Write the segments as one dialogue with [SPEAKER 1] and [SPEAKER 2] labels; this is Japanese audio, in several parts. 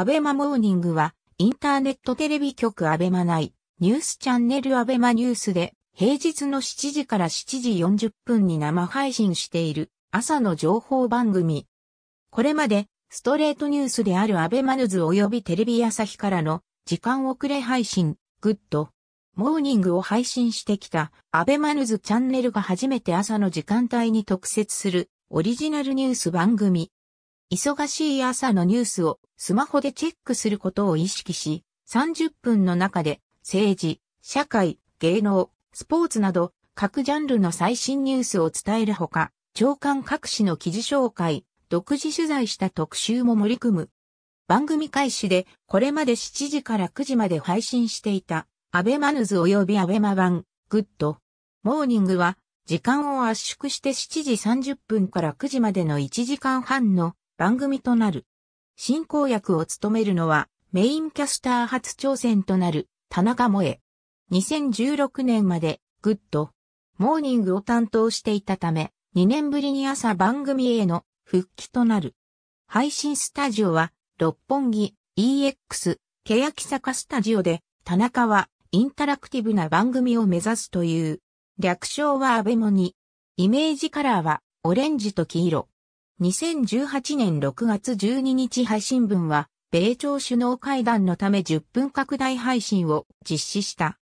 [SPEAKER 1] アベマモーニングは、インターネットテレビ局アベマ内、ニュースチャンネルアベマニュースで、平日の7時から7時40分に生配信している朝の情報番組。これまでストレートニュースであるアベマヌズ及びテレビ朝日からの時間遅れ配信、グッド、モーニングを配信してきたアベマヌズチャンネルが初めて朝の時間帯に特設するオリジナルニュース番組、忙しい朝のニュースをスマホでチェックすることを意識し、30分の中で政治、社会、芸能、スポーツなど各ジャンルの最新ニュースを伝えるほか、長官各紙の記事紹介、独自取材した特集も盛り組む。番組開始でこれまで7時から9時まで配信していたアベマヌズ及びアベマ版グッドモーニングは時間を圧縮して7時30分から9時までの1時間半の番組となる。進行役を務めるのは、メインキャスター初挑戦となる、田中萌え。2016年まで、グッド、モーニングを担当していたため、2年ぶりに朝番組への復帰となる。配信スタジオは、六本木 EX、欅坂スタジオで、田中はインタラクティブな番組を目指すという。略称はアベモに。イメージカラーはオレンジと黄色。2018年6月12日配信分は、米朝首脳会談のため10分拡大配信を実施した。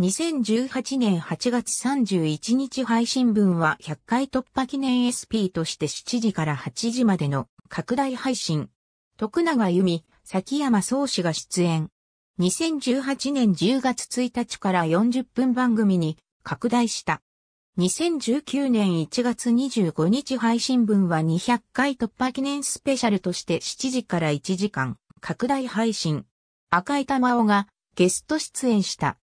[SPEAKER 1] 2018年8月31日配信分は100回突破記念 SP として7時から8時までの拡大配信。徳永由美、崎山総氏が出演。2018年10月1日から40分番組に拡大した。2019年1月25日配信分は200回突破記念スペシャルとして7時から1時間拡大配信。赤い玉尾がゲスト出演した。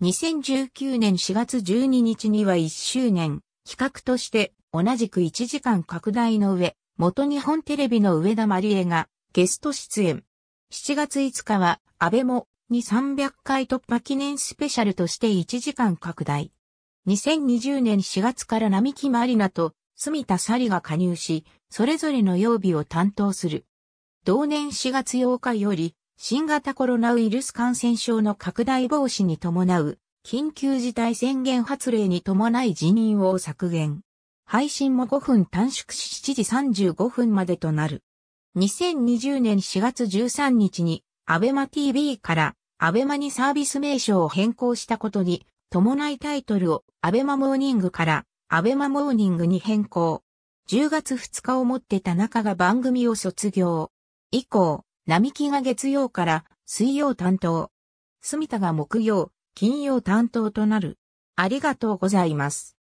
[SPEAKER 1] 2019年4月12日には1周年企画として同じく1時間拡大の上、元日本テレビの上田まりえがゲスト出演。7月5日は安倍もに300回突破記念スペシャルとして1時間拡大。2020年4月から並木まりなと住田サリが加入し、それぞれの曜日を担当する。同年4月8日より、新型コロナウイルス感染症の拡大防止に伴う、緊急事態宣言発令に伴い辞任を削減。配信も5分短縮し7時35分までとなる。2020年4月13日に、アベマ TV からアベマにサービス名称を変更したことに伴いタイトルをアベマモーニングからアベマモーニングに変更。10月2日をもって田中が番組を卒業。以降、並木が月曜から水曜担当。住田が木曜、金曜担当となる。ありがとうございます。